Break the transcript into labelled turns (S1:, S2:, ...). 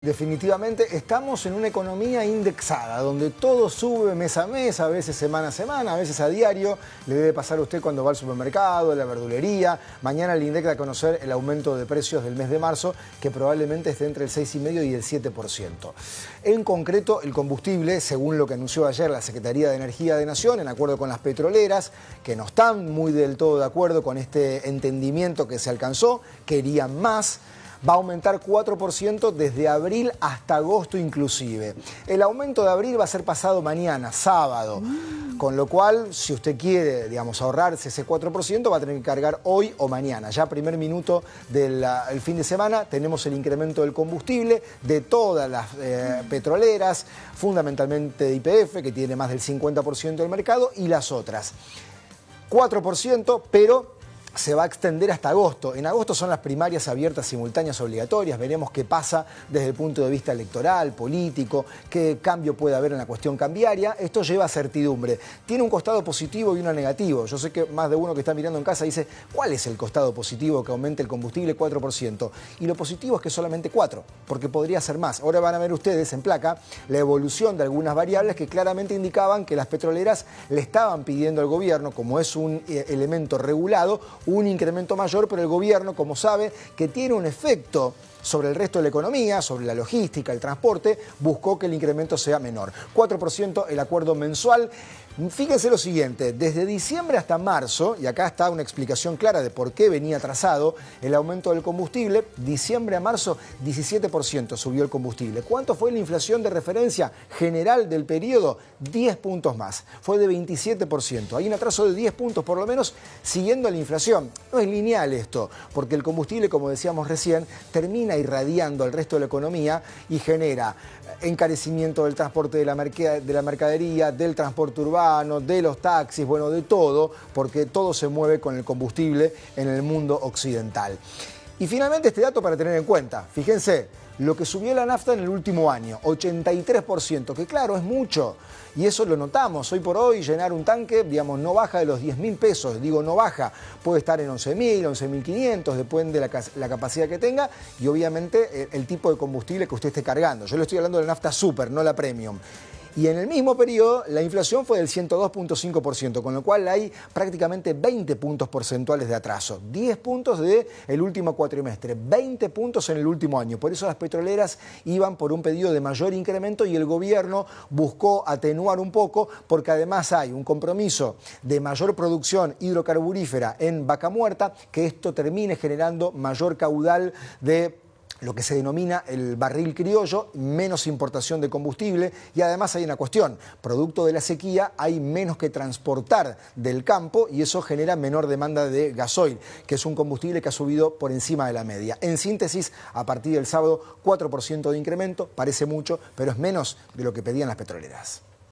S1: Definitivamente estamos en una economía indexada, donde todo sube mes a mes, a veces semana a semana, a veces a diario. Le debe pasar a usted cuando va al supermercado, a la verdulería. Mañana le INDEC a conocer el aumento de precios del mes de marzo, que probablemente esté entre el 6,5 y el 7%. En concreto, el combustible, según lo que anunció ayer la Secretaría de Energía de Nación, en acuerdo con las petroleras, que no están muy del todo de acuerdo con este entendimiento que se alcanzó, querían más va a aumentar 4% desde abril hasta agosto inclusive. El aumento de abril va a ser pasado mañana, sábado, mm. con lo cual si usted quiere, digamos, ahorrarse ese 4%, va a tener que cargar hoy o mañana. Ya primer minuto del fin de semana tenemos el incremento del combustible de todas las eh, mm. petroleras, fundamentalmente de IPF, que tiene más del 50% del mercado, y las otras. 4%, pero se va a extender hasta agosto. En agosto son las primarias abiertas simultáneas obligatorias. Veremos qué pasa desde el punto de vista electoral, político, qué cambio puede haber en la cuestión cambiaria. Esto lleva a certidumbre. Tiene un costado positivo y uno negativo. Yo sé que más de uno que está mirando en casa dice, ¿cuál es el costado positivo que aumente el combustible 4%? Y lo positivo es que solamente 4, porque podría ser más. Ahora van a ver ustedes en placa la evolución de algunas variables que claramente indicaban que las petroleras le estaban pidiendo al gobierno, como es un eh, elemento regulado, un incremento mayor, pero el gobierno, como sabe, que tiene un efecto sobre el resto de la economía, sobre la logística, el transporte, buscó que el incremento sea menor. 4% el acuerdo mensual. Fíjense lo siguiente, desde diciembre hasta marzo, y acá está una explicación clara de por qué venía atrasado el aumento del combustible, diciembre a marzo 17% subió el combustible. ¿Cuánto fue la inflación de referencia general del periodo? 10 puntos más, fue de 27%. Hay un atraso de 10 puntos por lo menos siguiendo la inflación. No es lineal esto, porque el combustible, como decíamos recién, termina irradiando al resto de la economía y genera encarecimiento del transporte de la mercadería, del transporte urbano, de los taxis, bueno, de todo, porque todo se mueve con el combustible en el mundo occidental. Y finalmente este dato para tener en cuenta. Fíjense, lo que subió la nafta en el último año, 83%, que claro, es mucho. Y eso lo notamos. Hoy por hoy llenar un tanque, digamos, no baja de los 10 mil pesos. Digo, no baja. Puede estar en 11 mil, 11 mil 500, depende de la, capacidad que tenga. Y obviamente eh, el, tipo de combustible que usted esté cargando. Yo le estoy hablando de la nafta super, no la premium. Y en el mismo periodo la inflación fue del 102.5%, con lo cual hay prácticamente 20 puntos porcentuales de atraso, 10 puntos del el último cuatrimestre, 20 puntos en el último año. Por eso las petroleras iban por un pedido de mayor incremento y el gobierno buscó atenuar un poco porque además hay un compromiso de mayor producción hidrocarburífera en Vaca Muerta, que esto termine generando mayor caudal de lo que se denomina el barril criollo, menos importación de combustible y además hay una cuestión, producto de la sequía hay menos que transportar del campo y eso genera menor demanda de gasoil, que es un combustible que ha subido por encima de la media. En síntesis, a partir del sábado 4% de incremento, parece mucho, pero es menos de lo que pedían las petroleras.